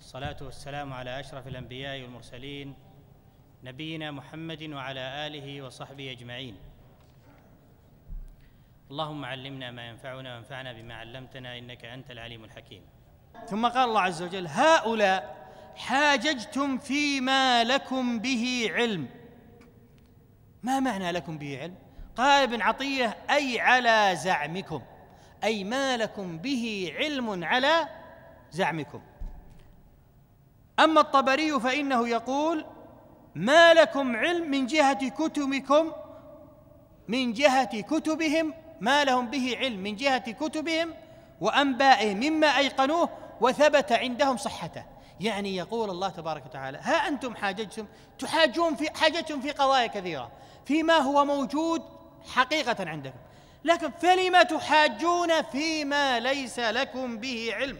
الصلاة والسلام على أشرف الأنبياء والمرسلين نبينا محمد وعلى آله وصحبه أجمعين اللهم علمنا ما ينفعنا وانفعنا بما علمتنا إنك أنت العليم الحكيم ثم قال الله عز وجل هؤلاء حاججتم فيما لكم به علم ما معنى لكم به علم قال ابن عطية أي على زعمكم أي ما لكم به علم على زعمكم أما الطبري فإنه يقول ما لكم علم من جهة كتبكم من جهة كتبهم ما لهم به علم من جهة كتبهم وأنبائهم مما أيقنوه وثبت عندهم صحته يعني يقول الله تبارك وتعالى ها أنتم حاججتم تحاجون في حاجتهم في قضايا كثيرة فيما هو موجود حقيقة عندكم لكن فلم تحاجون فيما ليس لكم به علم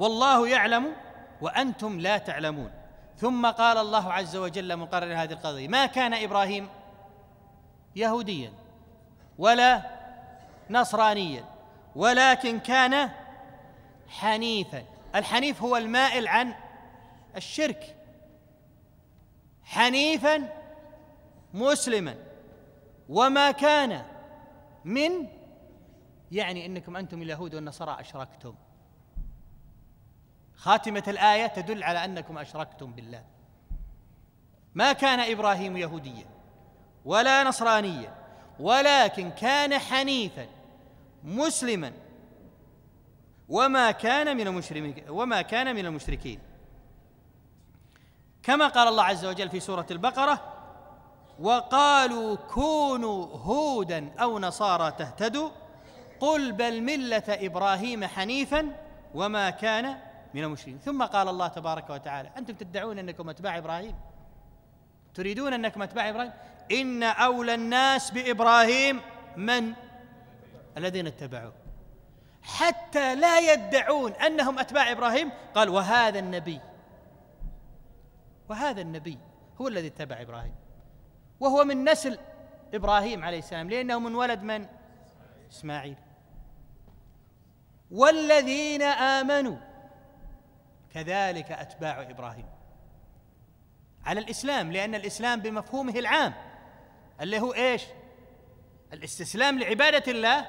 والله يعلم وانتم لا تعلمون ثم قال الله عز وجل مقرر هذه القضيه ما كان ابراهيم يهوديا ولا نصرانيا ولكن كان حنيفا الحنيف هو المائل عن الشرك حنيفا مسلما وما كان من يعني انكم انتم اليهود والنصارى اشركتم خاتمة الآية تدل على أنكم أشركتم بالله ما كان إبراهيم يهوديا ولا نصرانيا ولكن كان حنيفا مسلما وما كان من المشركين وما كان من المشركين كما قال الله عز وجل في سورة البقرة وقالوا كونوا هودا أو نصارى تهتدوا قل بل ملة إبراهيم حنيفا وما كان من المشركين ثم قال الله تبارك وتعالى أنتم تدعون أنكم أتباع إبراهيم تريدون أنكم أتباع إبراهيم إن أولى الناس بإبراهيم من الذين اتبعوه حتى لا يدعون أنهم أتباع إبراهيم قال وهذا النبي وهذا النبي هو الذي اتبع إبراهيم وهو من نسل إبراهيم عليه السلام لأنه من ولد من إسماعيل والذين آمنوا كذلك أتباع إبراهيم على الإسلام لأن الإسلام بمفهومه العام اللي هو إيش الاستسلام لعبادة الله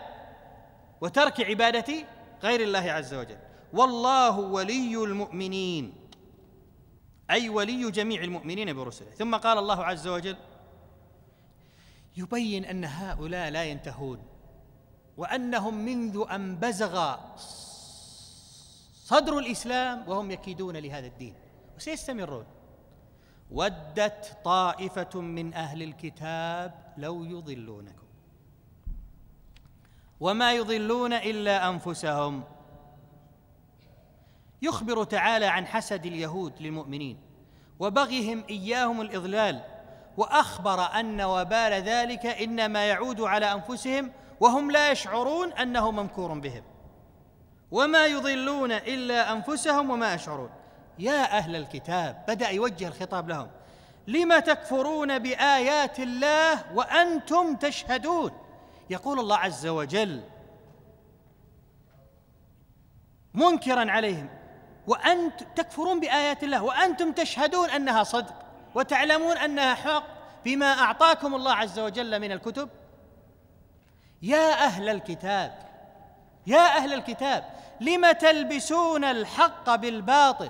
وترك عبادة غير الله عز وجل والله ولي المؤمنين أي ولي جميع المؤمنين برسله ثم قال الله عز وجل يبين أن هؤلاء لا ينتهون وأنهم منذ أن بزغ صدر الاسلام وهم يكيدون لهذا الدين وسيستمرون ودت طائفه من اهل الكتاب لو يضلونكم وما يضلون الا انفسهم يخبر تعالى عن حسد اليهود للمؤمنين وبغيهم اياهم الاضلال واخبر ان وبال ذلك انما يعود على انفسهم وهم لا يشعرون انه ممكور بهم وما يضلون الا انفسهم وما يشعرون يا اهل الكتاب بدا يوجه الخطاب لهم لم تكفرون بايات الله وانتم تشهدون يقول الله عز وجل منكرا عليهم وانت تكفرون بايات الله وانتم تشهدون انها صدق وتعلمون انها حق بما اعطاكم الله عز وجل من الكتب يا اهل الكتاب يا اهل الكتاب لم تلبسون الحق بالباطل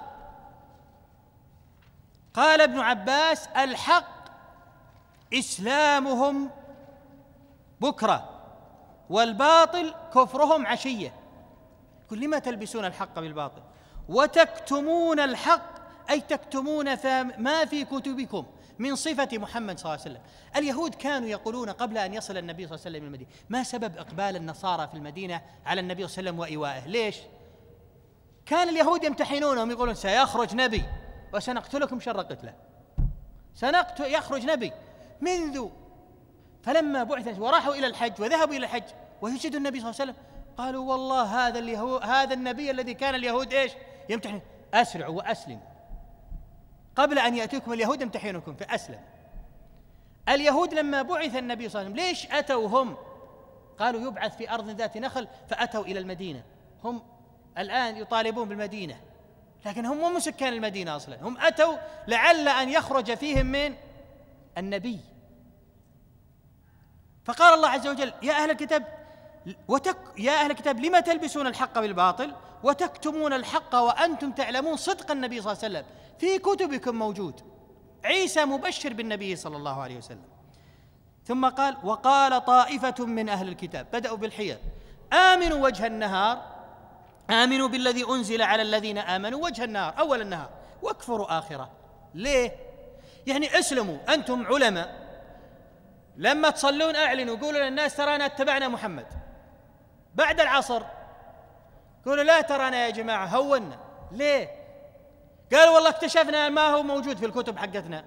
قال ابن عباس الحق اسلامهم بكره والباطل كفرهم عشيه يقول لما تلبسون الحق بالباطل وتكتمون الحق اي تكتمون ما في كتبكم من صفة محمد صلى الله عليه وسلم اليهود كانوا يقولون قبل أن يصل النبي صلى الله عليه وسلم المدينة ما سبب إقبال النصارى في المدينة على النبي صلى الله عليه وسلم وإيوائه ليش؟ كان اليهود يمتحنونهم يقولون سيخرج نبي وسنقتلكم شر قتله سنقتل يخرج نبي منذ فلما بعث وراحوا إلى الحج وذهبوا إلى الحج ويجدوا النبي صلى الله عليه وسلم قالوا والله هذا اليهو هذا النبي الذي كان اليهود ايش؟ يمتحن اسرعوا واسلموا قبل أن يأتيكم اليهود امتحنكم فأسلم اليهود لما بعث النبي صلى الله عليه وسلم ليش أتوا هم قالوا يبعث في أرض ذات نخل فأتوا إلى المدينة هم الآن يطالبون بالمدينة لكن هم مو سكان المدينة أصلا هم أتوا لعل أن يخرج فيهم من النبي فقال الله عز وجل يا أهل الكتاب وتك يا أهل الكتاب لما تلبسون الحق بالباطل وتكتمون الحق وأنتم تعلمون صدق النبي صلى الله عليه وسلم في كتبكم موجود عيسى مبشر بالنبي صلى الله عليه وسلم ثم قال وقال طائفة من أهل الكتاب بدأوا بالحيل آمنوا وجه النهار آمنوا بالذي أنزل على الذين آمنوا وجه النهار أول النهار واكفروا آخرة ليه؟ يعني اسلموا أنتم علماء لما تصلون أعلنوا قولوا للناس ترانا اتبعنا محمد بعد العصر قولوا لا ترانا يا جماعة هونا ليه؟ قال والله اكتشفنا ما هو موجود في الكتب حقتنا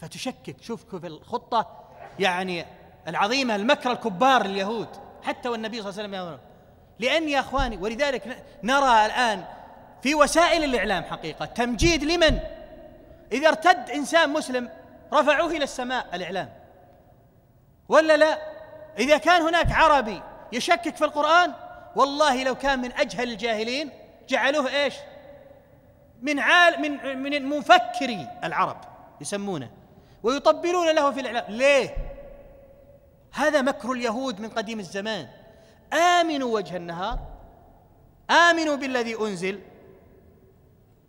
فتشكك شوف كيف الخطة يعني العظيمة المكر الكبار لليهود حتى والنبي صلى الله عليه وسلم لأن يا أخواني ولذلك نرى الآن في وسائل الإعلام حقيقة تمجيد لمن إذا ارتد إنسان مسلم رفعوه إلى السماء الإعلام ولا لا إذا كان هناك عربي يشكك في القرآن والله لو كان من أجهل الجاهلين جعلوه إيش من عال من من مفكري العرب يسمونه ويطبلون له في الاعلام ليه هذا مكر اليهود من قديم الزمان امنوا وجه النهار امنوا بالذي انزل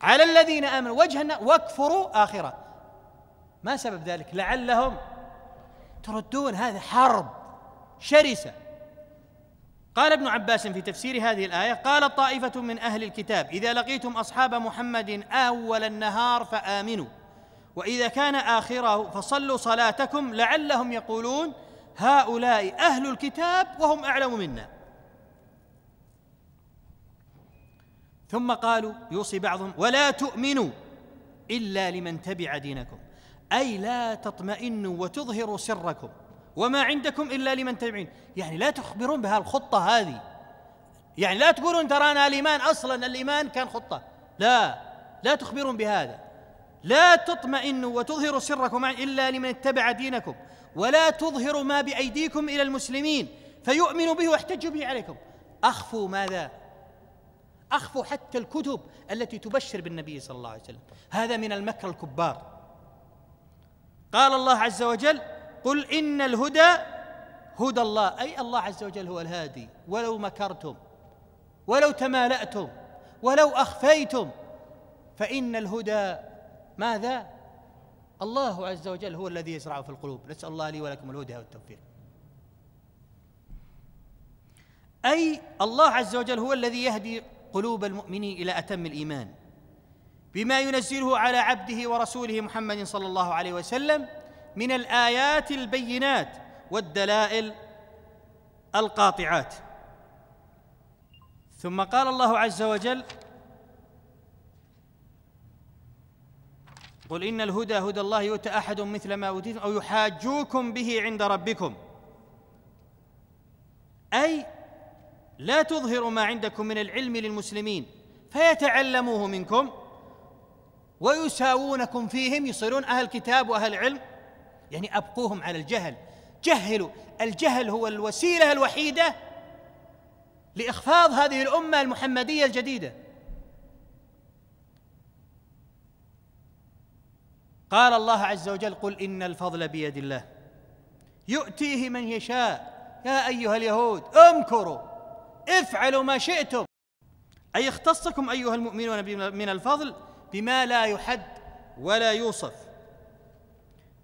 على الذين امنوا وجه النهار واكفروا اخره ما سبب ذلك لعلهم تردون هذا حرب شرسه قال ابن عباس في تفسير هذه الآية قال طائفة من أهل الكتاب إذا لقيتم أصحاب محمد أول النهار فآمنوا وإذا كان آخره فصلوا صلاتكم لعلهم يقولون هؤلاء أهل الكتاب وهم أعلم منا ثم قالوا يوصي بعضهم ولا تؤمنوا إلا لمن تبع دينكم أي لا تطمئنوا وتظهروا سركم وما عندكم إلا لمن تبعين يعني لا تخبرون بهالخطة هذه يعني لا تقولون ترانا الإيمان أصلا الإيمان كان خطة لا لا تخبرون بهذا لا تطمئنوا وتظهروا سركم إلا لمن اتبع دينكم ولا تظهروا ما بأيديكم إلى المسلمين فيؤمنوا به واحتجوا به عليكم أخفوا ماذا أخفوا حتى الكتب التي تبشر بالنبي صلى الله عليه وسلم هذا من المكر الكبار قال الله عز وجل قل إن الهدى هدى الله أي الله عز وجل هو الهادي ولو مكرتم ولو تمالأتم ولو أخفيتم فإن الهدى ماذا؟ الله عز وجل هو الذي يزرعه في القلوب نسأل الله لي ولكم الهدى والتوفيق أي الله عز وجل هو الذي يهدي قلوب المؤمنين إلى أتم الإيمان بما ينزله على عبده ورسوله محمد صلى الله عليه وسلم من الايات البينات والدلائل القاطعات ثم قال الله عز وجل قل ان الهدى هدى الله يؤتى احد مثل ما اوتيتم او يحاجوكم به عند ربكم اي لا تظهروا ما عندكم من العلم للمسلمين فيتعلموه منكم ويساوونكم فيهم يصيرون اهل كتاب واهل علم يعني ابقوهم على الجهل جهلوا الجهل هو الوسيله الوحيده لاخفاض هذه الامه المحمديه الجديده قال الله عز وجل قل ان الفضل بيد الله يؤتيه من يشاء يا ايها اليهود امكروا افعلوا ما شئتم اي اختصكم ايها المؤمنون من الفضل بما لا يحد ولا يوصف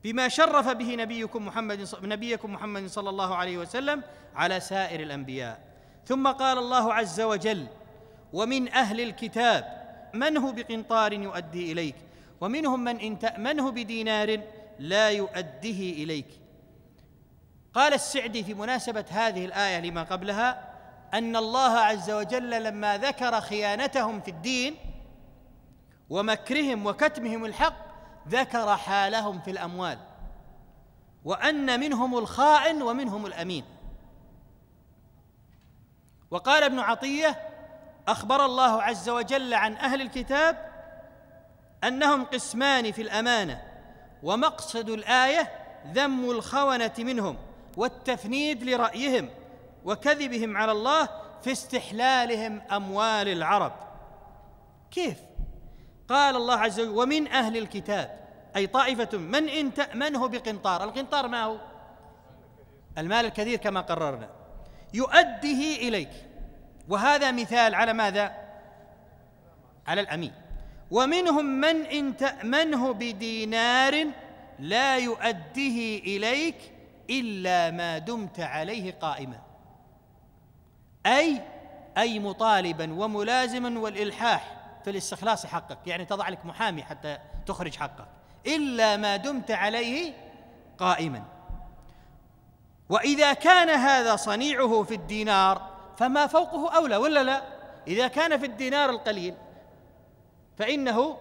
بما شرف به نبيكم محمد نبيكم محمد صلى الله عليه وسلم على سائر الانبياء ثم قال الله عز وجل ومن اهل الكتاب من هو بقنطار يؤدي اليك ومنهم من ان تامنه بدينار لا يؤديه اليك قال السعدي في مناسبه هذه الايه لما قبلها ان الله عز وجل لما ذكر خيانتهم في الدين ومكرهم وكتمهم الحق ذكر حالهم في الأموال وأن منهم الخائن ومنهم الأمين وقال ابن عطية أخبر الله عز وجل عن أهل الكتاب أنهم قسمان في الأمانة ومقصد الآية ذم الخونة منهم والتفنيد لرأيهم وكذبهم على الله في استحلالهم أموال العرب كيف قال الله عز وجل ومن أهل الكتاب أي طائفة من إن تأمنه بقنطار القنطار ما هو المال الكثير كما قررنا يؤديه إليك وهذا مثال على ماذا على الأمين ومنهم من إن تأمنه بدينار لا يؤديه إليك إلا ما دمت عليه قائما أي أي مطالبا وملازما والإلحاح في الاستخلاص حقك يعني تضع لك محامي حتى تخرج حقك إلا ما دمت عليه قائما وإذا كان هذا صنيعه في الدينار فما فوقه أولى ولا لا إذا كان في الدينار القليل فإنه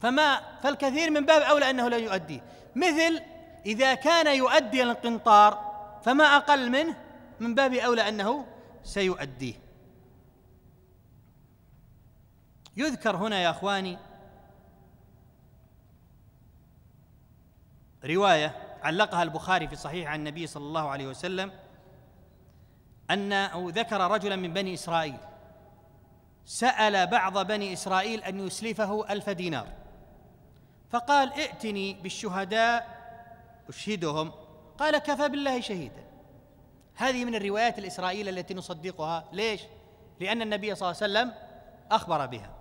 فما فالكثير من باب أولى أنه لا يؤديه مثل إذا كان يؤدي القنطار فما أقل منه من باب أولى أنه سيؤديه يذكر هنا يا اخواني روايه علقها البخاري في صحيح عن النبي صلى الله عليه وسلم انه ذكر رجلا من بني اسرائيل سال بعض بني اسرائيل ان يسلفه الف دينار فقال ائتني بالشهداء اشهدهم قال كفى بالله شهيدا هذه من الروايات الاسرائيليه التي نصدقها ليش لان النبي صلى الله عليه وسلم اخبر بها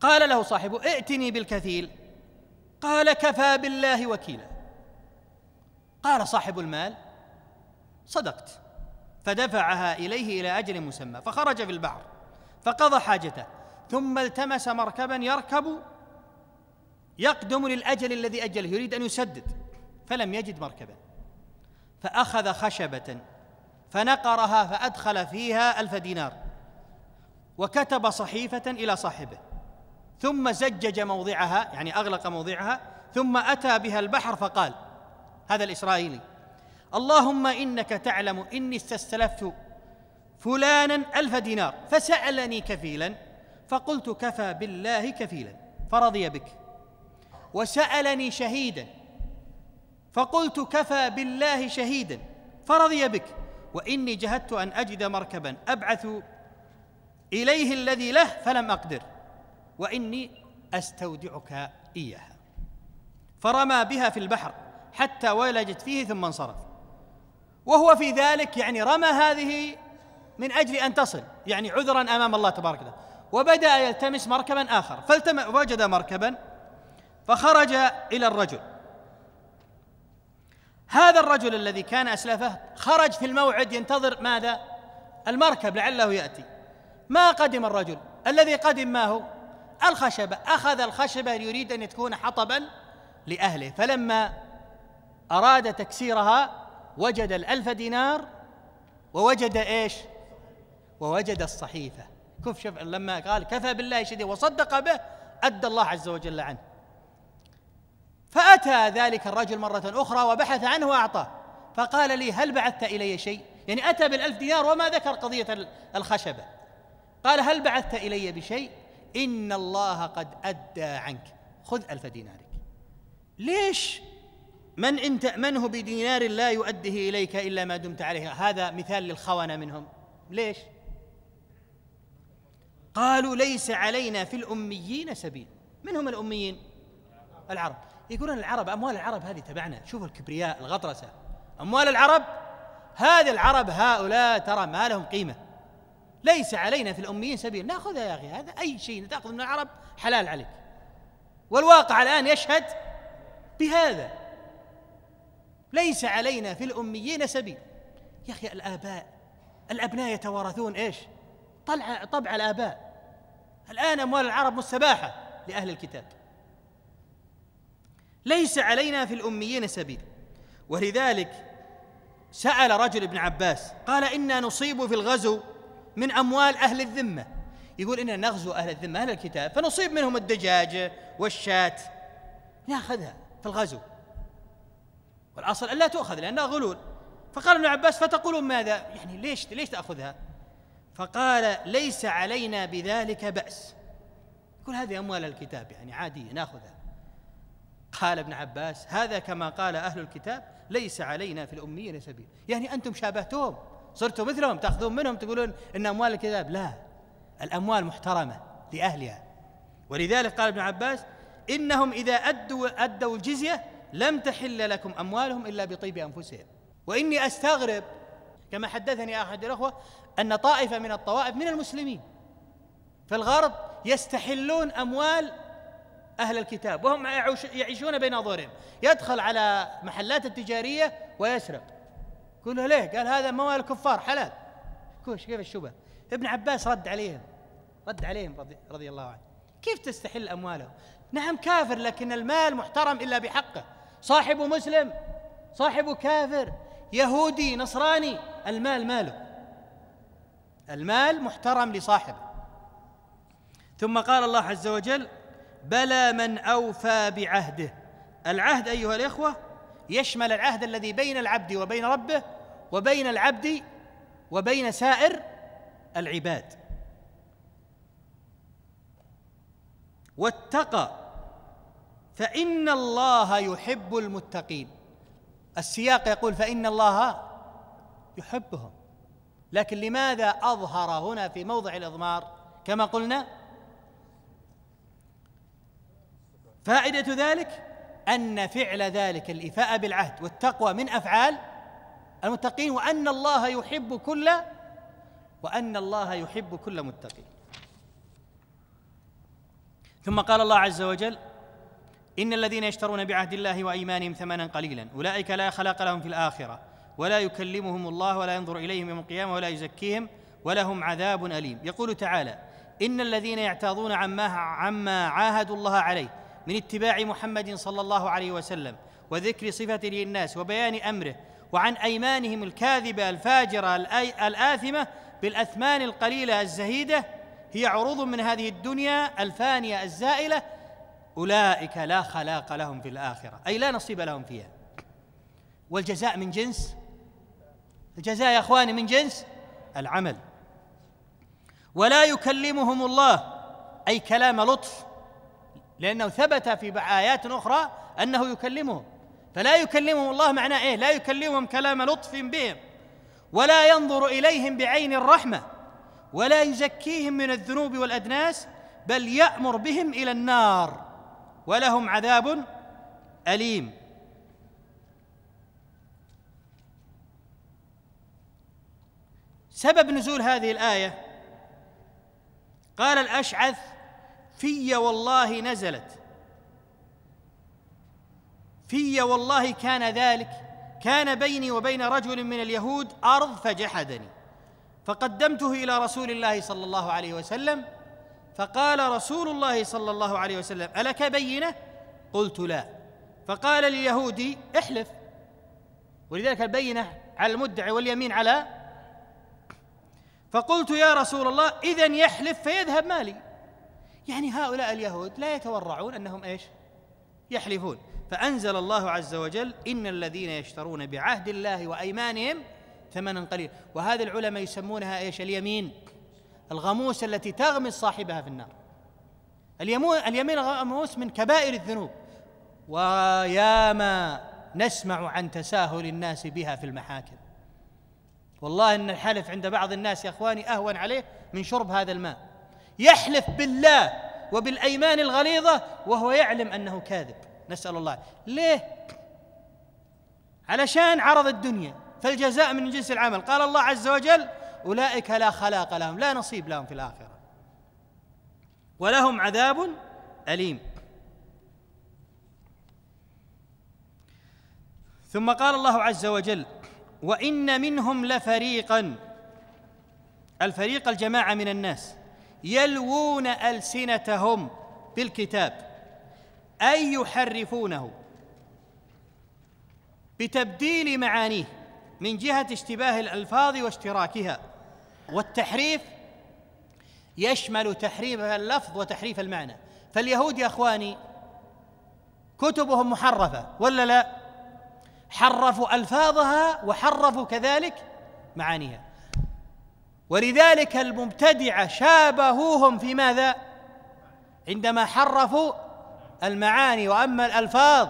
قال له صاحبه ائتني بالكثيل قال كفى بالله وكيلا قال صاحب المال صدقت فدفعها اليه الى اجل مسمى فخرج في البحر فقضى حاجته ثم التمس مركبا يركب يقدم للاجل الذي اجله يريد ان يسدد فلم يجد مركبا فاخذ خشبه فنقرها فادخل فيها الف دينار وكتب صحيفه الى صاحبه ثم زجج موضعها يعني اغلق موضعها ثم اتى بها البحر فقال هذا الاسرائيلي اللهم انك تعلم اني استسلفت فلانا الف دينار فسالني كفيلا فقلت كفى بالله كفيلا فرضي بك وسالني شهيدا فقلت كفى بالله شهيدا فرضي بك واني جهدت ان اجد مركبا ابعث اليه الذي له فلم اقدر واني استودعك اياها فرمى بها في البحر حتى ولجت فيه ثم انصرف وهو في ذلك يعني رمى هذه من اجل ان تصل يعني عذرا امام الله تبارك وتعالى وبدا يلتمس مركبا اخر فالتم وجد مركبا فخرج الى الرجل هذا الرجل الذي كان اسلفه خرج في الموعد ينتظر ماذا المركب لعله ياتي ما قدم الرجل الذي قدم ما هو الخشبة أخذ الخشبة يريد أن تكون حطبا لأهله فلما أراد تكسيرها وجد الألف دينار ووجد إيش ووجد الصحيفة كف شوف لما قال كفى بالله شديد وصدق به أدى الله عز وجل عنه فأتى ذلك الرجل مرة أخرى وبحث عنه وأعطاه فقال لي هل بعثت إلي شيء يعني أتى بالألف دينار وما ذكر قضية الخشبة قال هل بعثت إلي بشيء إن الله قد أدى عنك خذ ألف دينارك ليش من إن تأمنه بدينار لا يؤده إليك إلا ما دمت عليه هذا مثال للخونة منهم ليش قالوا ليس علينا في الأميين سبيل من هم الأميين العرب يقولون العرب أموال العرب هذه تبعنا شوفوا الكبرياء الغطرسة أموال العرب هذا العرب هؤلاء ترى ما لهم قيمة ليس علينا في الأميين سبيل ناخذها يا أخي هذا أي شيء تأخذ من العرب حلال عليك والواقع الآن يشهد بهذا ليس علينا في الأميين سبيل يا أخي الآباء الأبناء يتوارثون إيش طلع طبع الآباء الآن أموال العرب مستباحة لأهل الكتاب ليس علينا في الأميين سبيل ولذلك سأل رجل ابن عباس قال إنا نصيب في الغزو من أموال أهل الذمة يقول إننا نغزو أهل الذمة أهل الكتاب فنصيب منهم الدجاجة والشاة ناخذها في الغزو والأصل ألا تؤخذ لأنها غلول فقال ابن عباس فتقولون ماذا يعني ليش ليش تأخذها فقال ليس علينا بذلك بأس يقول هذه أموال الكتاب يعني عادية ناخذها قال ابن عباس هذا كما قال أهل الكتاب ليس علينا في الأمية سبيل يعني أنتم شابهتهم صرتوا مثلهم تاخذون منهم تقولون ان اموال كذاب لا الاموال محترمه لاهلها ولذلك قال ابن عباس انهم اذا ادوا ادوا الجزيه لم تحل لكم اموالهم الا بطيب انفسهم واني استغرب كما حدثني احد الاخوه ان طائفه من الطوائف من المسلمين في الغرب يستحلون اموال أهل الكتاب وهم يعيشون بين ظهرهم يدخل على محلات التجارية ويسرق قولوا ليه قال هذا موال الكفار حلال كوش كيف الشبه ابن عباس رد عليهم رد عليهم رضي, رضي الله عنه كيف تستحل أمواله نعم كافر لكن المال محترم إلا بحقه صاحبه مسلم صاحبه كافر يهودي نصراني المال ماله المال محترم لصاحبه ثم قال الله عز وجل بلى من أوفى بعهده العهد أيها الإخوة يشمل العهد الذي بين العبد وبين ربه وبين العبد وبين سائر العباد واتقى فإن الله يحب المتقين السياق يقول فإن الله يحبهم لكن لماذا أظهر هنا في موضع الإضمار كما قلنا فائدة ذلك أن فعل ذلك الإيفاء بالعهد والتقوى من أفعال المتقين وأن الله يحب كل وأن الله يحب كل متقي ثم قال الله عز وجل إن الذين يشترون بعهد الله وأيمانهم ثمنا قليلا أولئك لا خلاق لهم في الآخرة ولا يكلمهم الله ولا ينظر إليهم يوم القيامة ولا يزكيهم ولهم عذاب أليم يقول تعالى إن الذين يعتاضون عما عما عاهدوا الله عليه من اتباع محمد صلى الله عليه وسلم وذكر صفته للناس وبيان امره وعن ايمانهم الكاذبه الفاجره الاثمه بالاثمان القليله الزهيده هي عروض من هذه الدنيا الفانيه الزائله اولئك لا خلاق لهم في الاخره اي لا نصيب لهم فيها والجزاء من جنس الجزاء يا اخواني من جنس العمل ولا يكلمهم الله اي كلام لطف لأنه ثبت في آيات أخرى أنه يكلمهم فلا يكلمهم الله معناه إيه لا يكلمهم كلام لطف بهم ولا ينظر إليهم بعين الرحمة ولا يزكيهم من الذنوب والأدناس بل يأمر بهم إلى النار ولهم عذاب أليم سبب نزول هذه الآية قال الأشعث في والله نزلت في والله كان ذلك كان بيني وبين رجل من اليهود ارض فجحدني فقدمته الى رسول الله صلى الله عليه وسلم فقال رسول الله صلى الله عليه وسلم الك بينه قلت لا فقال لليهودي احلف ولذلك البينه على المدعي واليمين على فقلت يا رسول الله اذا يحلف فيذهب مالي يعني هؤلاء اليهود لا يتورعون انهم ايش؟ يحلفون فانزل الله عز وجل ان الذين يشترون بعهد الله وايمانهم ثمنا قليلا وهذه العلماء يسمونها ايش؟ اليمين الغموس التي تغمس صاحبها في النار اليمين الغموس من كبائر الذنوب وياما نسمع عن تساهل الناس بها في المحاكم والله ان الحلف عند بعض الناس يا اخواني اهون عليه من شرب هذا الماء يحلف بالله وبالايمان الغليظه وهو يعلم انه كاذب نسال الله ليه علشان عرض الدنيا فالجزاء من جنس العمل قال الله عز وجل اولئك لا خلاق لهم لا نصيب لهم في الاخره ولهم عذاب اليم ثم قال الله عز وجل وان منهم لفريقا الفريق الجماعه من الناس يلوون ألسنتهم بالكتاب أي يحرفونه بتبديل معانيه من جهة اشتباه الألفاظ واشتراكها والتحريف يشمل تحريف اللفظ وتحريف المعنى فاليهود يا اخواني كتبهم محرفه ولا لا حرفوا الفاظها وحرفوا كذلك معانيها ولذلك المبتدعة شابهوهم في ماذا؟ عندما حرفوا المعاني وأما الألفاظ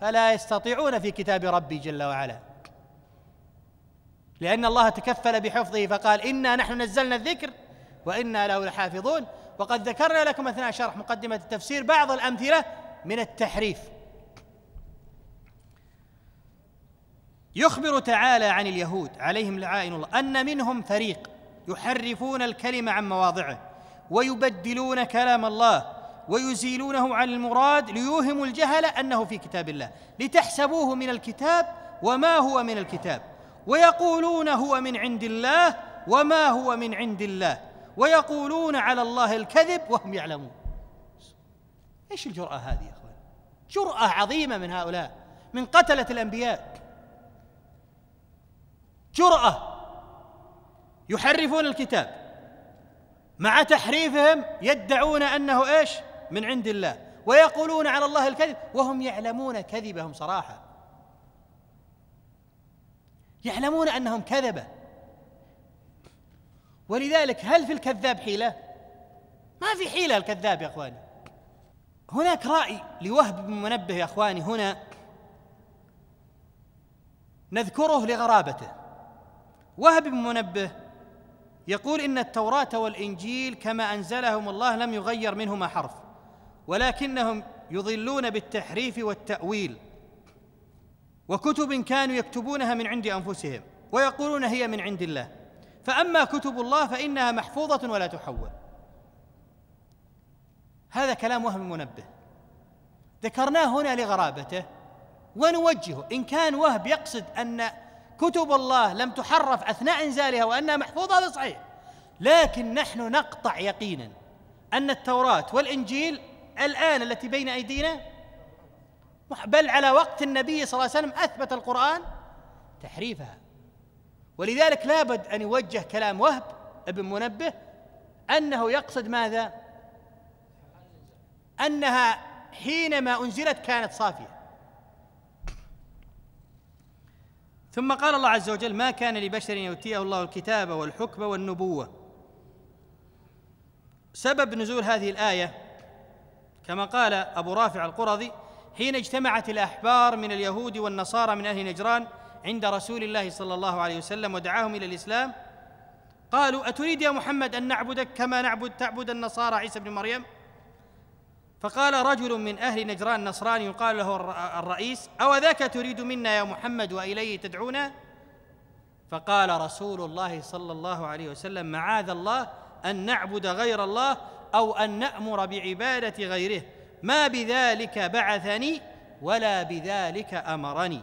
فلا يستطيعون في كتاب ربي جل وعلا لأن الله تكفل بحفظه فقال إنا نحن نزلنا الذكر وإنا له لحافظون وقد ذكرنا لكم أثناء شرح مقدمة التفسير بعض الأمثلة من التحريف يخبر تعالى عن اليهود عليهم لعائن الله أن منهم فريق يحرفون الكلم عن مواضعه ويبدلون كلام الله ويزيلونه عن المراد ليوهموا الجهل انه في كتاب الله لتحسبوه من الكتاب وما هو من الكتاب ويقولون هو من عند الله وما هو من عند الله ويقولون على الله الكذب وهم يعلمون ايش الجراه هذه يا اخوان جراه عظيمه من هؤلاء من قتله الانبياء جراه يحرفون الكتاب مع تحريفهم يدعون انه ايش؟ من عند الله ويقولون على الله الكذب وهم يعلمون كذبهم صراحه. يعلمون انهم كذبه. ولذلك هل في الكذاب حيله؟ ما في حيله الكذاب يا اخواني. هناك راي لوهب بن منبه يا اخواني هنا نذكره لغرابته. وهب بن منبه يقول إن التوراة والإنجيل كما أنزلهم الله لم يغير منهما حرف ولكنهم يضلون بالتحريف والتأويل وكتب كانوا يكتبونها من عند أنفسهم ويقولون هي من عند الله فأما كتب الله فإنها محفوظة ولا تحول هذا كلام وهم منبه ذكرناه هنا لغرابته ونوجهه إن كان وهب يقصد أن كتب الله لم تحرف اثناء انزالها وانها محفوظه هذا صحيح لكن نحن نقطع يقينا ان التوراه والانجيل الان التي بين ايدينا بل على وقت النبي صلى الله عليه وسلم اثبت القران تحريفها ولذلك لابد ان يوجه كلام وهب ابن منبه انه يقصد ماذا انها حينما انزلت كانت صافيه ثم قال الله عز وجل ما كان لبشر يؤتيه الله الكتاب والحكم والنبوه سبب نزول هذه الايه كما قال ابو رافع القرظي حين اجتمعت الاحبار من اليهود والنصارى من اهل نجران عند رسول الله صلى الله عليه وسلم ودعاهم الى الاسلام قالوا اتريد يا محمد ان نعبدك كما نعبد تعبد النصارى عيسى بن مريم فقال رجل من أهل نجران نصراني يقال له الرئيس أو ذاك تريد منا يا محمد وإليه تدعونا فقال رسول الله صلى الله عليه وسلم معاذ الله أن نعبد غير الله أو أن نأمر بعبادة غيره ما بذلك بعثني ولا بذلك أمرني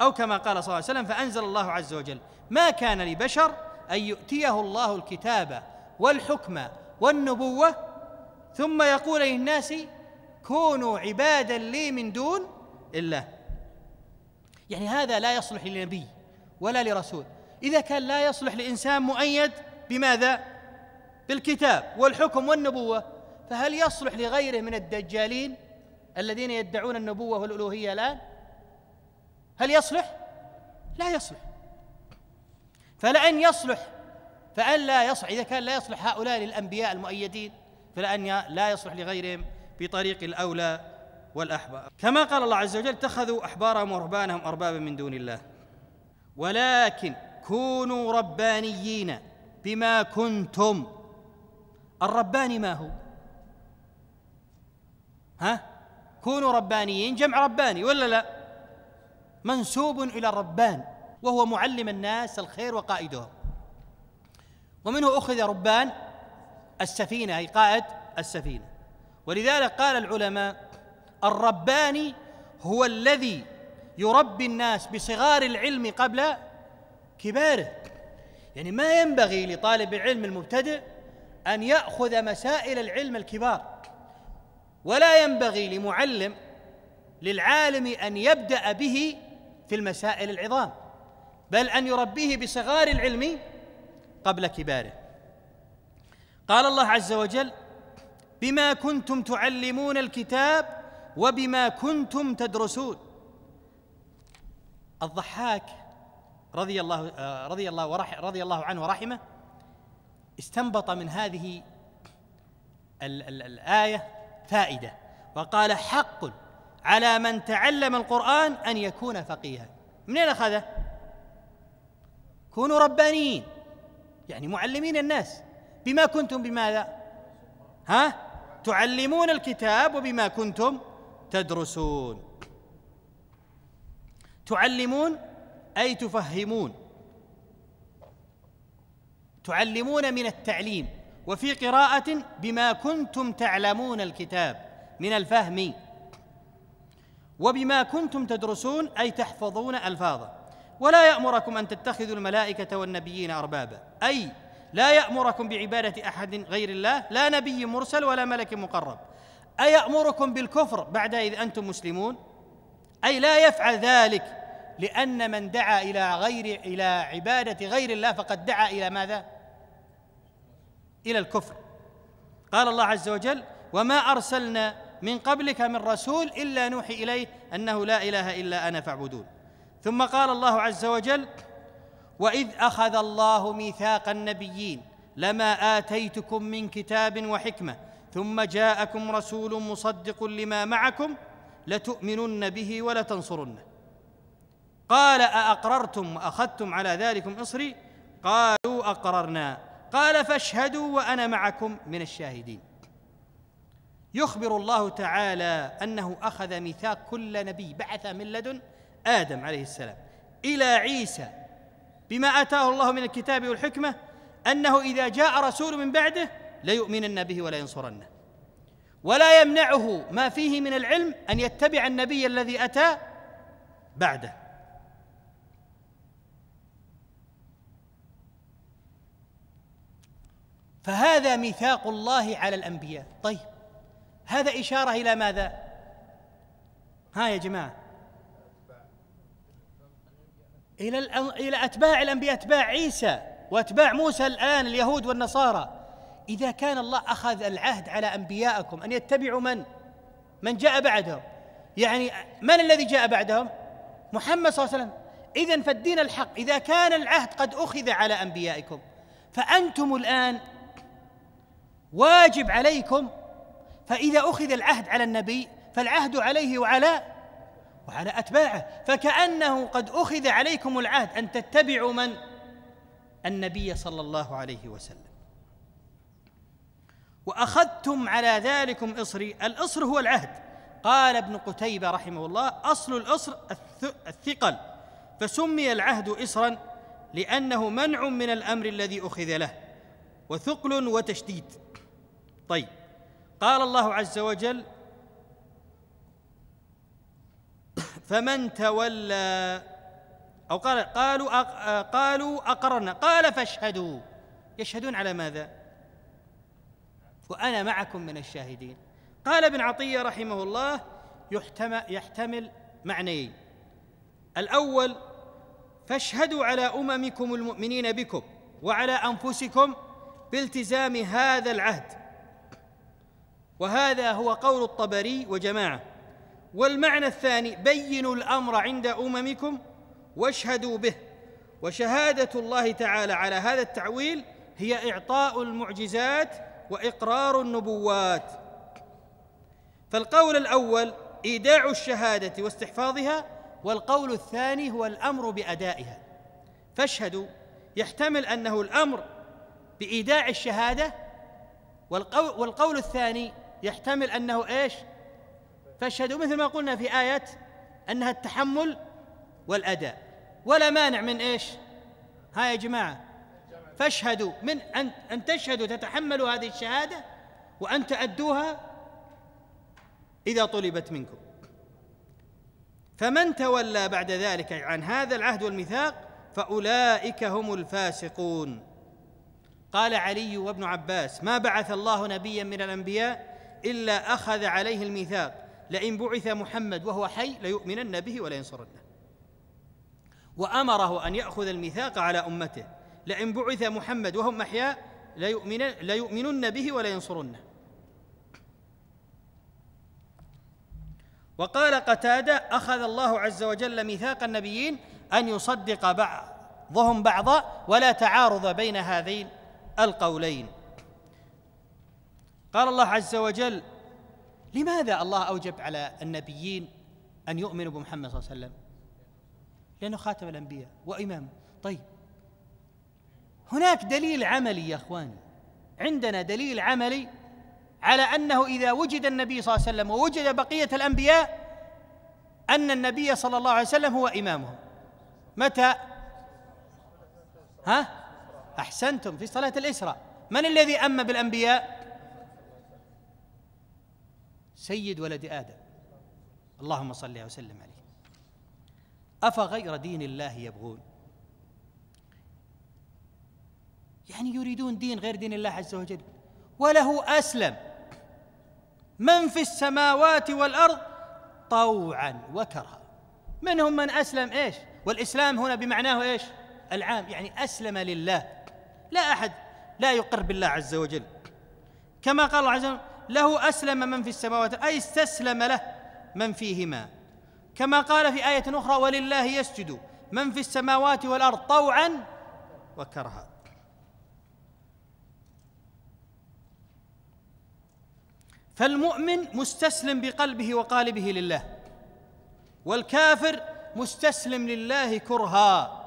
أو كما قال صلى الله عليه وسلم فأنزل الله عز وجل ما كان لبشر أن يؤتيه الله الكتاب والحكمة والنبوة ثم يقول للناس كونوا عبادا لي من دون الله يعني هذا لا يصلح لنبي ولا لرسول إذا كان لا يصلح لإنسان مؤيد بماذا؟ بالكتاب والحكم والنبوة فهل يصلح لغيره من الدجالين الذين يدعون النبوة والألوهية الآن؟ هل يصلح؟ لا يصلح فلأن يصلح فأن لا يصلح إذا كان لا يصلح هؤلاء للأنبياء المؤيدين فلأن لا يصلح لغيرهم بطريق الأولى والأحبار كما قال الله عز وجل اتخذوا أحبارهم ورهبانهم أربابا من دون الله ولكن كونوا ربانيين بما كنتم الرباني ما هو ها كونوا ربانيين جمع رباني ولا لا منسوب إلى الربان وهو معلم الناس الخير وقائدهم ومنه أخذ ربان السفينة أي قائد السفينة ولذلك قال العلماء الرباني هو الذي يربي الناس بصغار العلم قبل كباره يعني ما ينبغي لطالب العلم المبتدئ أن يأخذ مسائل العلم الكبار ولا ينبغي لمعلم للعالم أن يبدأ به في المسائل العظام بل أن يربيه بصغار العلم قبل كباره قال الله عز وجل بما كنتم تعلمون الكتاب وبما كنتم تدرسون الضحاك رضي الله آه، رضي الله ورح رضي الله عنه ورحمه استنبط من هذه الآية فائدة وقال حق على من تعلم القرآن أن يكون فقيها من أين أخذه؟ كونوا ربانيين يعني معلمين الناس بما كنتم بماذا ها تعلمون الكتاب وبما كنتم تدرسون تعلمون اي تفهمون تعلمون من التعليم وفي قراءه بما كنتم تعلمون الكتاب من الفهم وبما كنتم تدرسون اي تحفظون الفاظه ولا يامركم ان تتخذوا الملائكه والنبيين اربابا اي لا يأمركم بعبادة أحد غير الله لا نبي مرسل ولا ملك مقرب أيأمركم بالكفر بعد إذ أنتم مسلمون أي لا يفعل ذلك لأن من دعا إلى غير إلى عبادة غير الله فقد دعا إلى ماذا؟ إلى الكفر قال الله عز وجل وما أرسلنا من قبلك من رسول إلا نوحي إليه أنه لا إله إلا أنا فاعبدون ثم قال الله عز وجل واذ اخذ الله ميثاق النبيين لما اتيتكم من كتاب وحكمه ثم جاءكم رسول مصدق لما معكم لتؤمنن به ولتنصرنه قال أأقررتم وأخذتم على ذلكم إصري قالوا أقررنا قال فاشهدوا وأنا معكم من الشاهدين يخبر الله تعالى أنه أخذ ميثاق كل نبي بعث من لدن آدم عليه السلام إلى عيسى بما آتاه الله من الكتاب والحكمة أنه إذا جاء رسول من بعده ليؤمنن به ولينصرنه ولا يمنعه ما فيه من العلم أن يتبع النبي الذي أتى بعده فهذا ميثاق الله على الأنبياء طيب هذا إشارة إلى ماذا؟ ها يا جماعة إلى إلى أتباع الأنبياء أتباع عيسى وأتباع موسى الآن اليهود والنصارى إذا كان الله أخذ العهد على أنبيائكم أن يتبعوا من؟ من جاء بعدهم يعني من الذي جاء بعدهم؟ محمد صلى الله عليه وسلم إذا فالدين الحق إذا كان العهد قد أخذ على أنبيائكم فأنتم الآن واجب عليكم فإذا أخذ العهد على النبي فالعهد عليه وعلى وعلى أتباعه فكأنه قد أخذ عليكم العهد أن تتبعوا من؟ النبي صلى الله عليه وسلم وأخذتم على ذلكم إصري الإصر هو العهد قال ابن قتيبة رحمه الله أصل الإصر الثقل فسمي العهد إصرا لأنه منع من الأمر الذي أخذ له وثقل وتشديد طيب قال الله عز وجل فمن تولى أو قال قالوا قالوا أقررنا قال فاشهدوا يشهدون على ماذا؟ وأنا معكم من الشاهدين قال ابن عطية رحمه الله يحتمل, يحتمل معنيين الأول فاشهدوا على أممكم المؤمنين بكم وعلى أنفسكم بالتزام هذا العهد وهذا هو قول الطبري وجماعه والمعنى الثاني بينوا الامر عند اممكم واشهدوا به وشهاده الله تعالى على هذا التعويل هي اعطاء المعجزات واقرار النبوات فالقول الاول ايداع الشهاده واستحفاظها والقول الثاني هو الامر بادائها فاشهدوا يحتمل انه الامر بايداع الشهاده والقول, والقول الثاني يحتمل انه ايش فاشهدوا مثل ما قلنا في آية أنها التحمل والأداء ولا مانع من إيش ها يا جماعة فاشهدوا من أن, أن تشهدوا تتحملوا هذه الشهادة وأن تأدوها إذا طلبت منكم فمن تولى بعد ذلك عن هذا العهد والميثاق فأولئك هم الفاسقون قال علي وابن عباس ما بعث الله نبيا من الأنبياء إلا أخذ عليه الميثاق لئن بعث محمد وهو حي ليؤمنن به ولينصرنه وأمره أن يأخذ الميثاق على أمته لئن بعث محمد وهم أحياء ليؤمنن ليؤمنن به ولينصرنه وقال قتادة أخذ الله عز وجل ميثاق النبيين أن يصدق بعضهم بعضا ولا تعارض بين هذين القولين قال الله عز وجل لماذا الله أوجب على النبيين أن يؤمنوا بمحمد صلى الله عليه وسلم لأنه خاتم الأنبياء وإمامه طيب هناك دليل عملي يا إخواني عندنا دليل عملي على أنه إذا وجد النبي صلى الله عليه وسلم ووجد بقية الأنبياء أن النبي صلى الله عليه وسلم هو إمامهم متى ها أحسنتم في صلاة الإسراء من الذي أم بالأنبياء سيد ولد آدم اللهم صل وسلم عليه أفغير دين الله يبغون يعني يريدون دين غير دين الله عز وجل وله أسلم من في السماوات والأرض طوعا وكرها منهم من أسلم إيش والإسلام هنا بمعناه إيش العام يعني أسلم لله لا أحد لا يقر بالله عز وجل كما قال الله عز وجل له أسلم من في السماوات أي استسلم له من فيهما كما قال في آية أخرى ولله يسجد من في السماوات والأرض طوعا وكرها فالمؤمن مستسلم بقلبه وقالبه لله والكافر مستسلم لله كرها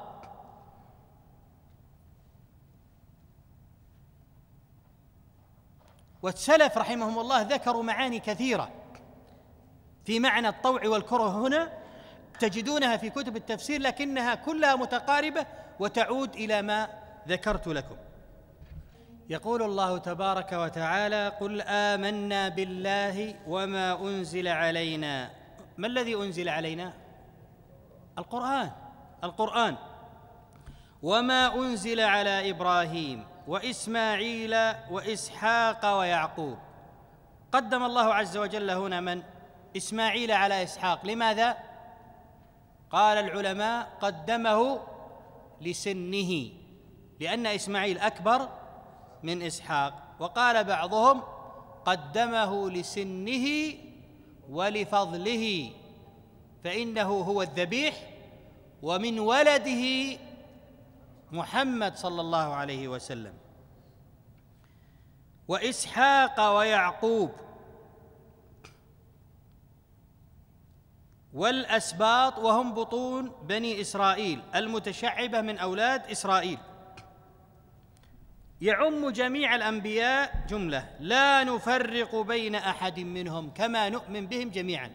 والسلف رحمهم الله ذكروا معاني كثيرة في معنى الطوع والكره هنا تجدونها في كتب التفسير لكنها كلها متقاربة وتعود إلى ما ذكرت لكم يقول الله تبارك وتعالى قل آمنا بالله وما أنزل علينا ما الذي أنزل علينا؟ القرآن القرآن وما أنزل على إبراهيم وإسماعيل وإسحاق ويعقوب قدم الله عز وجل هنا من إسماعيل على إسحاق لماذا قال العلماء قدمه لسنه لأن إسماعيل أكبر من إسحاق وقال بعضهم قدمه لسنه ولفضله فإنه هو الذبيح ومن ولده محمد صلى الله عليه وسلم واسحاق ويعقوب والاسباط وهم بطون بني اسرائيل المتشعبه من اولاد اسرائيل يعم جميع الانبياء جمله لا نفرق بين احد منهم كما نؤمن بهم جميعا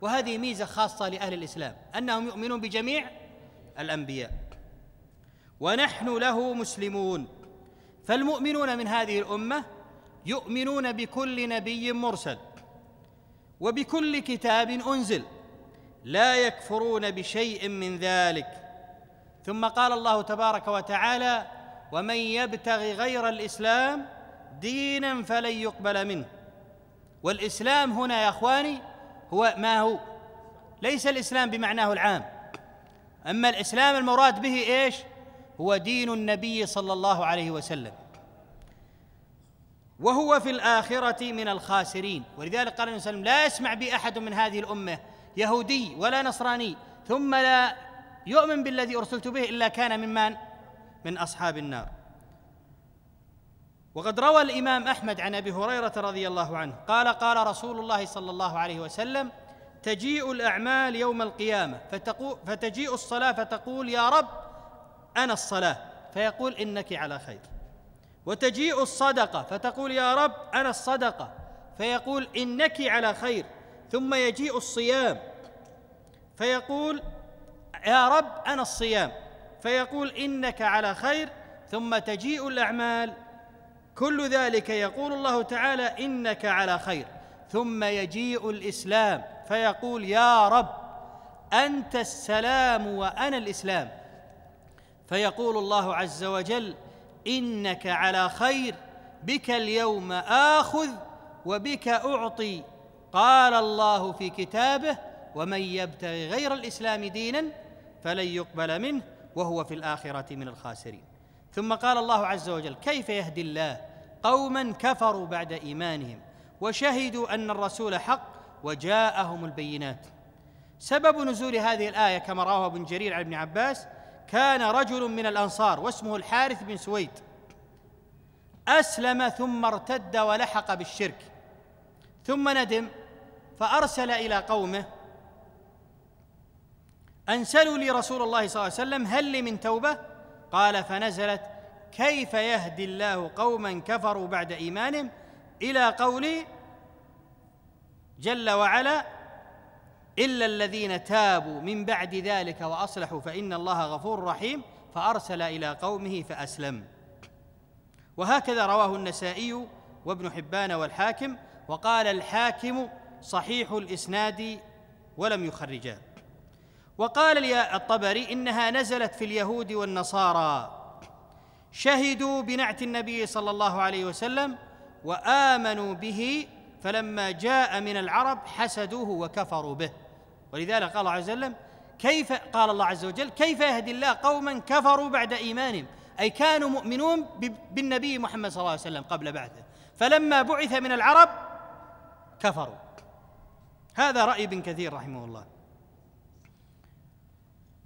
وهذه ميزه خاصه لاهل الاسلام انهم يؤمنون بجميع الانبياء ونحن له مسلمون فالمؤمنون من هذه الامه يؤمنون بكل نبي مرسل وبكل كتاب انزل لا يكفرون بشيء من ذلك ثم قال الله تبارك وتعالى ومن يبتغي غير الاسلام دينا فلن يقبل منه والاسلام هنا يا اخواني هو ما هو ليس الاسلام بمعناه العام اما الاسلام المراد به ايش هو دين النبي صلى الله عليه وسلم وهو في الآخرة من الخاسرين ولذلك قال النبي صلى الله عليه وسلم لا يسمع بي أحد من هذه الأمة يهودي ولا نصراني ثم لا يؤمن بالذي أرسلت به إلا كان من من؟ من أصحاب النار وقد روى الإمام أحمد عن أبي هريرة رضي الله عنه قال قال رسول الله صلى الله عليه وسلم تجيء الأعمال يوم القيامة فتجيء الصلاة فتقول يا رب أنا الصلاة فيقول إنك على خير وتجيء الصدقة فتقول يا رب أنا الصدقة فيقول إنك على خير ثم يجيء الصيام فيقول يا رب أنا الصيام فيقول إنك على خير ثم تجيء الأعمال كل ذلك يقول الله تعالى إنك على خير ثم يجيء الإسلام فيقول يا رب أنت السلام وأنا الإسلام فيقول الله عز وجل انك على خير بك اليوم اخذ وبك اعطي قال الله في كتابه ومن يبتغي غير الاسلام دينا فلن يقبل منه وهو في الاخره من الخاسرين ثم قال الله عز وجل كيف يهدي الله قوما كفروا بعد ايمانهم وشهدوا ان الرسول حق وجاءهم البينات سبب نزول هذه الايه كما رواه ابن جرير عن ابن عباس كان رجل من الانصار واسمه الحارث بن سويد اسلم ثم ارتد ولحق بالشرك ثم ندم فارسل الى قومه ان سلوا لي رسول الله صلى الله عليه وسلم هل لي من توبه قال فنزلت كيف يهدي الله قوما كفروا بعد ايمانهم الى قوله جل وعلا إلا الذين تابوا من بعد ذلك وأصلحوا فإن الله غفور رحيم فأرسل إلى قومه فأسلم وهكذا رواه النسائي وابن حبان والحاكم وقال الحاكم صحيح الإسناد ولم يخرجا وقال الطبري إنها نزلت في اليهود والنصارى شهدوا بنعت النبي صلى الله عليه وسلم وآمنوا به فلما جاء من العرب حسدوه وكفروا به ولذلك قال الله عز وجل كيف قال الله عز وجل كيف يهدي الله قوما كفروا بعد ايمانهم اي كانوا مؤمنون بالنبي محمد صلى الله عليه وسلم قبل بعثه فلما بعث من العرب كفروا هذا راي ابن كثير رحمه الله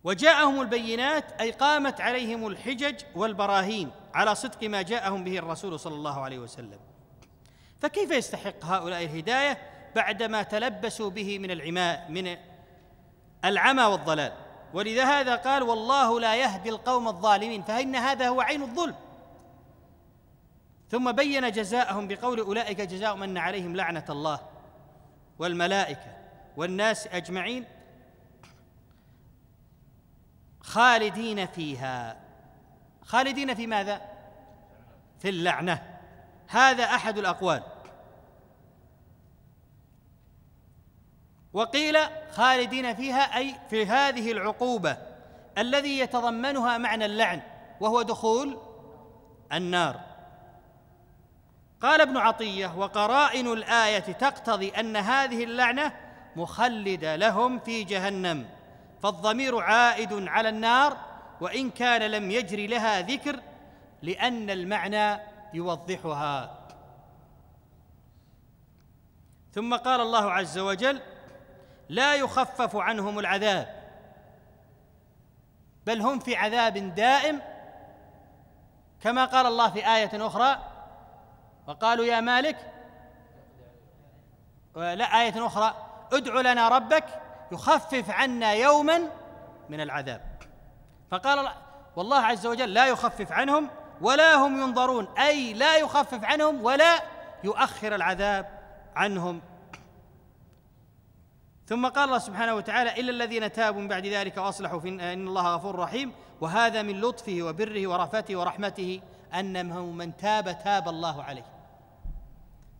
وجاءهم البينات اي قامت عليهم الحجج والبراهين على صدق ما جاءهم به الرسول صلى الله عليه وسلم فكيف يستحق هؤلاء الهدايه بعدما تلبسوا به من العماء من العمى والضلال ولذا هذا قال والله لا يهدي القوم الظالمين فان هذا هو عين الظلم ثم بين جزاءهم بقول اولئك جزاء من عليهم لعنه الله والملائكه والناس اجمعين خالدين فيها خالدين في ماذا في اللعنه هذا احد الاقوال وقيل خالدين فيها اي في هذه العقوبه الذي يتضمنها معنى اللعن وهو دخول النار قال ابن عطيه وقرائن الايه تقتضي ان هذه اللعنه مخلده لهم في جهنم فالضمير عائد على النار وان كان لم يجري لها ذكر لان المعنى يوضحها ثم قال الله عز وجل لا يخفف عنهم العذاب بل هم في عذاب دائم كما قال الله في آية أخرى وقالوا يا مالك لا آية أخرى ادع لنا ربك يخفف عنا يوما من العذاب فقال والله عز وجل لا يخفف عنهم ولا هم ينظرون اي لا يخفف عنهم ولا يؤخر العذاب عنهم ثم قال الله سبحانه وتعالى الا الذين تابوا من بعد ذلك واصلحوا في ان الله غفور رحيم وهذا من لطفه وبره ورأفته ورحمته انه من تاب تاب الله عليه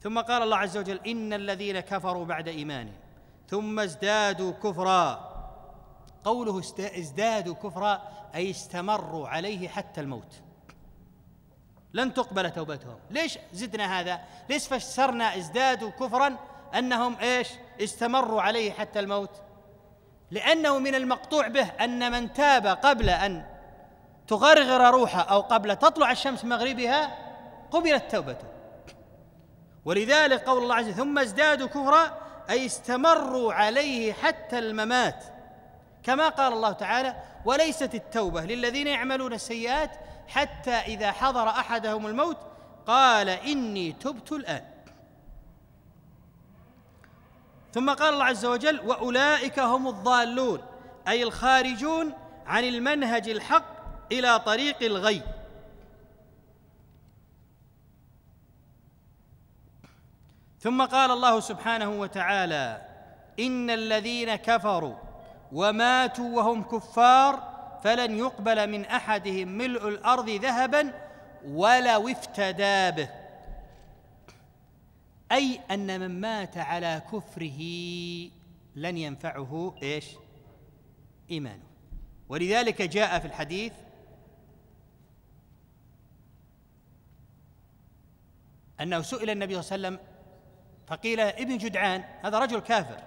ثم قال الله عز وجل ان الذين كفروا بعد ايمانهم ثم ازدادوا كفرا قوله ازدادوا كفرا اي استمروا عليه حتى الموت لن تقبل توبتهم ليش زدنا هذا ليش فسرنا ازدادوا كفرا أنهم إيش استمروا عليه حتى الموت لأنه من المقطوع به أن من تاب قبل أن تغرغر روحه أو قبل تطلع الشمس مغربها قبلت توبته ولذلك قول الله عز وجل ثم ازدادوا كفرا أي استمروا عليه حتى الممات كما قال الله تعالى وليست التوبة للذين يعملون السيئات حتى إذا حضر أحدهم الموت قال إني تبت الآن ثم قال الله عز وجل وأولئك هم الضالون أي الخارجون عن المنهج الحق إلى طريق الغي ثم قال الله سبحانه وتعالى إن الذين كفروا وماتوا وهم كفار فلن يقبل من احدهم ملء الارض ذهبا ولو افتدى به اي ان من مات على كفره لن ينفعه ايش ايمانه ولذلك جاء في الحديث انه سئل النبي صلى الله عليه وسلم فقيل ابن جدعان هذا رجل كافر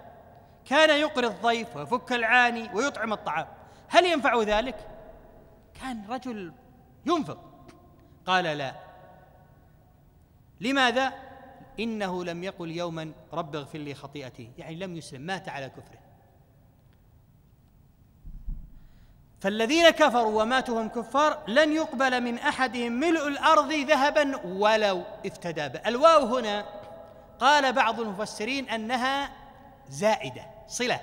كان يقري الضيف ويفك العاني ويطعم الطعام هل ينفع ذلك كان رجل ينفق قال لا لماذا انه لم يقل يوما رب اغفر لي خطيئتي يعني لم يسلم مات على كفره فالذين كفروا وماتوا هم كفار لن يقبل من احدهم ملء الارض ذهبا ولو افتدى به الواو هنا قال بعض المفسرين انها زائده صله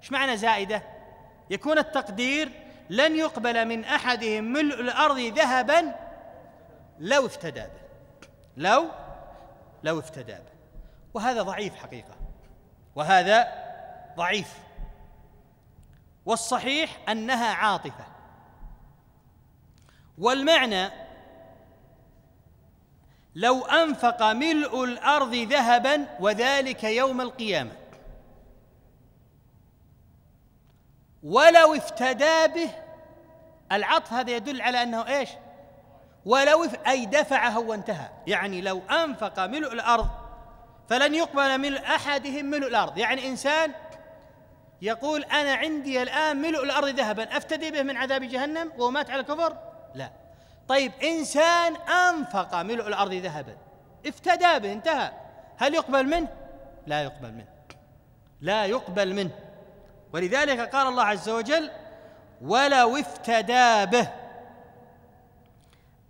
ايش معنى زائده يكون التقدير لن يقبل من احدهم ملء الارض ذهبا لو افتدى به لو لو افتدى به وهذا ضعيف حقيقه وهذا ضعيف والصحيح انها عاطفه والمعنى لو انفق ملء الارض ذهبا وذلك يوم القيامه ولو افتدى به العطف هذا يدل على انه ايش؟ ولو اي دفعه وانتهى، يعني لو انفق ملء الارض فلن يقبل من احدهم ملء الارض، يعني انسان يقول انا عندي الان ملء الارض ذهبا، افتدي به من عذاب جهنم وهو مات على الكفر؟ لا. طيب انسان انفق ملء الارض ذهبا افتدى به انتهى، هل يقبل منه؟ لا يقبل منه. لا يقبل منه ولذلك قال الله عز وجل ولو افتدى به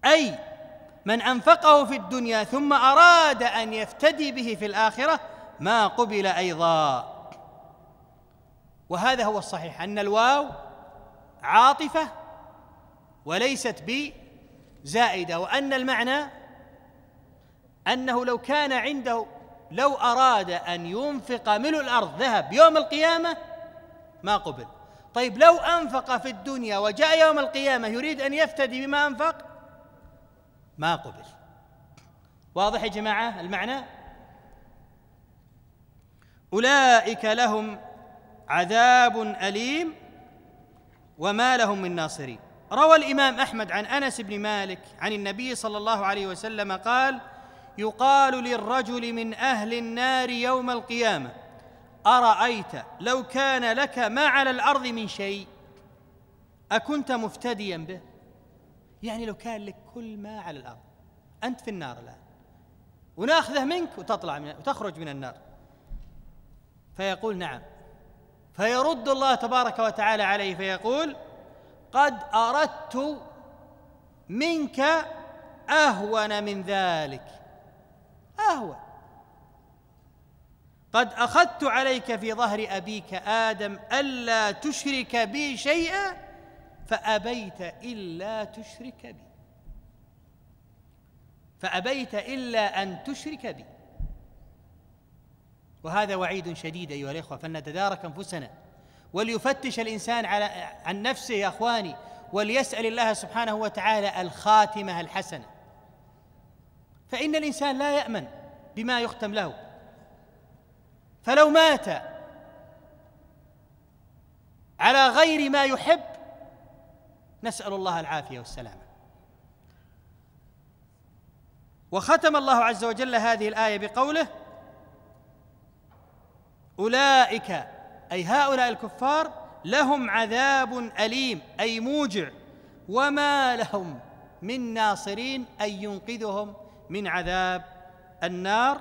اي من انفقه في الدنيا ثم اراد ان يفتدي به في الاخره ما قبل ايضا وهذا هو الصحيح ان الواو عاطفه وليست بزائده وان المعنى انه لو كان عنده لو اراد ان ينفق ملء الارض ذهب يوم القيامه ما قبل طيب لو أنفق في الدنيا وجاء يوم القيامة يريد أن يفتدي بما أنفق ما قبل واضح يا جماعة المعنى أولئك لهم عذاب أليم وما لهم من ناصرين روى الإمام أحمد عن أنس بن مالك عن النبي صلى الله عليه وسلم قال يقال للرجل من أهل النار يوم القيامة ارايت لو كان لك ما على الارض من شيء اكنت مفتديا به يعني لو كان لك كل ما على الارض انت في النار الان وناخذه منك وتطلع من وتخرج من النار فيقول نعم فيرد الله تبارك وتعالى عليه فيقول قد اردت منك اهون من ذلك اهون قد اخذت عليك في ظهر ابيك ادم الا تشرك بي شيئا فابيت الا تشرك بي فابيت الا ان تشرك بي وهذا وعيد شديد ايها الاخوه فلنتدارك انفسنا وليفتش الانسان على عن نفسه يا اخواني وليسال الله سبحانه وتعالى الخاتمه الحسنه فان الانسان لا يامن بما يختم له فلو مات على غير ما يحب نسأل الله العافية والسلامة وختم الله عز وجل هذه الآية بقوله أولئك أي هؤلاء الكفار لهم عذاب أليم أي موجع وما لهم من ناصرين أي ينقذهم من عذاب النار